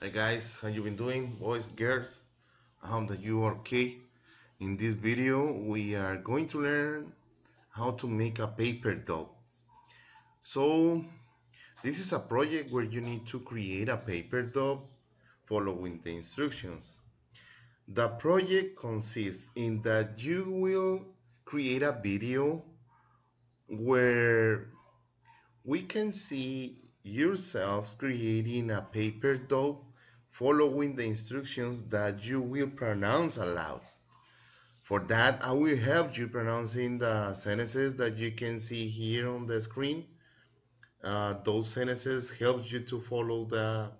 Hey guys, how you been doing, boys, girls? I hope that you are okay. In this video, we are going to learn how to make a paper doll. So, this is a project where you need to create a paper doll following the instructions. The project consists in that you will create a video where we can see yourselves creating a paper doll following the instructions that you will pronounce aloud. For that, I will help you pronouncing the sentences that you can see here on the screen. Uh, those sentences help you to follow the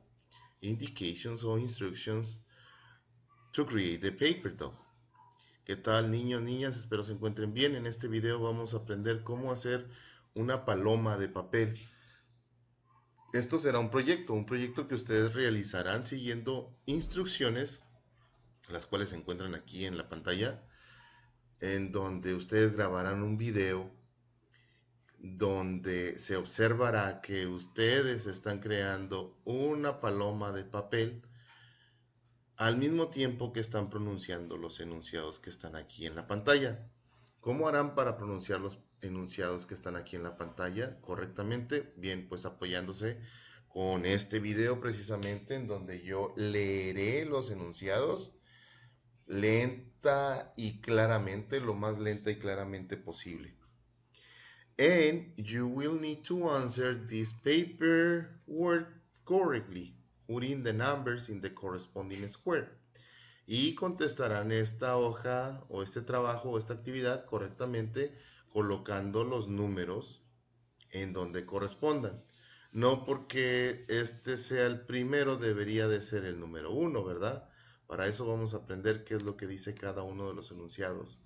indications or instructions to create the paper doll. ¿Qué tal niños, niñas? Espero se encuentren bien. En este video vamos a aprender cómo hacer una paloma de papel. Esto será un proyecto, un proyecto que ustedes realizarán siguiendo instrucciones, las cuales se encuentran aquí en la pantalla, en donde ustedes grabarán un video donde se observará que ustedes están creando una paloma de papel al mismo tiempo que están pronunciando los enunciados que están aquí en la pantalla. ¿Cómo harán para pronunciar los enunciados que están aquí en la pantalla correctamente? Bien, pues apoyándose con este video precisamente en donde yo leeré los enunciados lenta y claramente, lo más lenta y claramente posible. And you will need to answer this paper word correctly, putting the numbers in the corresponding square y contestarán esta hoja o este trabajo o esta actividad correctamente colocando los números en donde correspondan. No porque este sea el primero debería de ser el número uno, ¿verdad? Para eso vamos a aprender qué es lo que dice cada uno de los enunciados.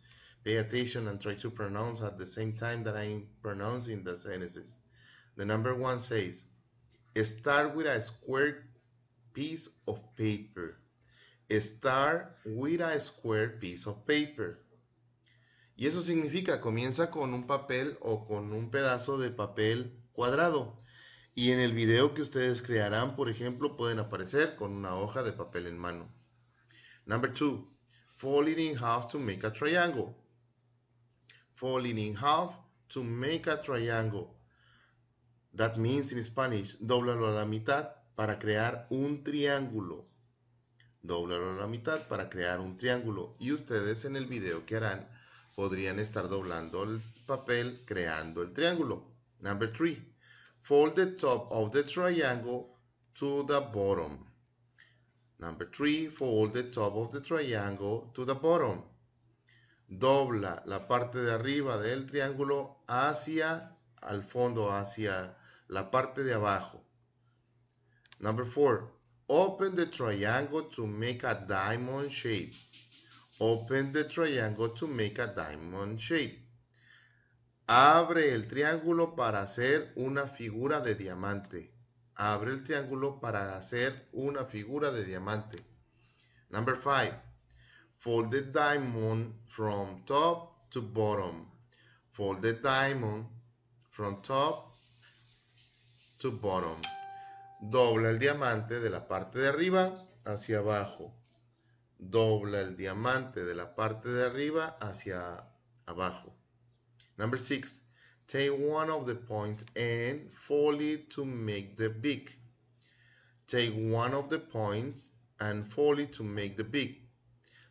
Pay attention and try to pronounce at the same time that I'm pronouncing the sentences. The number one says, start with a square piece of paper. Start with a square piece of paper. Y eso significa, comienza con un papel o con un pedazo de papel cuadrado. Y en el video que ustedes crearán, por ejemplo, pueden aparecer con una hoja de papel en mano. Number two, fold it in half to make a triangle. Fold it in half to make a triangle. That means in Spanish, doblalo a la mitad para crear un triángulo doblarlo a la mitad para crear un triángulo y ustedes en el video que harán podrían estar doblando el papel creando el triángulo. Number 3. Fold the top of the triangle to the bottom. Number 3. Fold the top of the triangle to the bottom. Dobla la parte de arriba del triángulo hacia al fondo, hacia la parte de abajo. Number 4. Open the triangle to make a diamond shape. Open the triangle to make a diamond shape. Abre el triángulo para hacer una figura de diamante. Abre el triángulo para hacer una figura de diamante. Number five. Fold the diamond from top to bottom. Fold the diamond from top to bottom dobla el diamante de la parte de arriba hacia abajo, dobla el diamante de la parte de arriba hacia abajo. Number six, take one of the points and fold it to make the big. Take one of the points and fold it to make the big.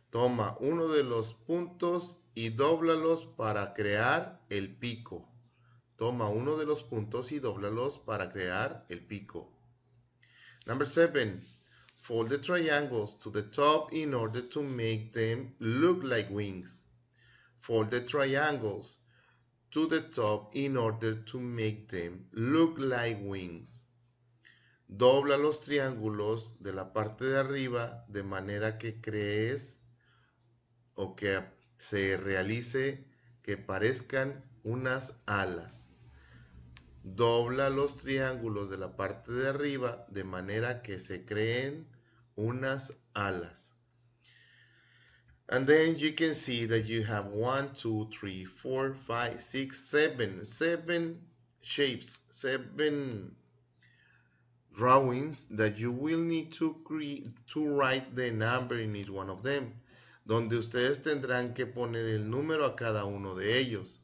Toma uno de los puntos y doblalos para crear el pico. Toma uno de los puntos y dóblalos para crear el pico. Number 7. fold the triangles to the top in order to make them look like wings. Fold the triangles to the top in order to make them look like wings. Dobla los triángulos de la parte de arriba de manera que crees o que se realice que parezcan unas alas. Dobla los triángulos de la parte de arriba de manera que se creen unas alas. And then you can see that you have 1, 2, 3, 4, 5, 6, 7. 7 shapes, 7 drawings that you will need to write the number in each one of them. Donde ustedes tendrán que poner el número a cada uno de ellos.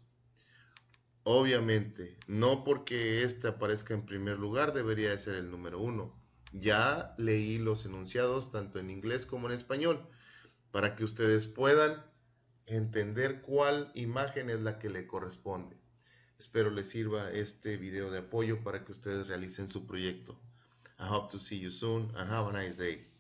Obviamente, no porque este aparezca en primer lugar debería de ser el número uno. Ya leí los enunciados tanto en inglés como en español para que ustedes puedan entender cuál imagen es la que le corresponde. Espero les sirva este video de apoyo para que ustedes realicen su proyecto. I hope to see you soon and have a nice day.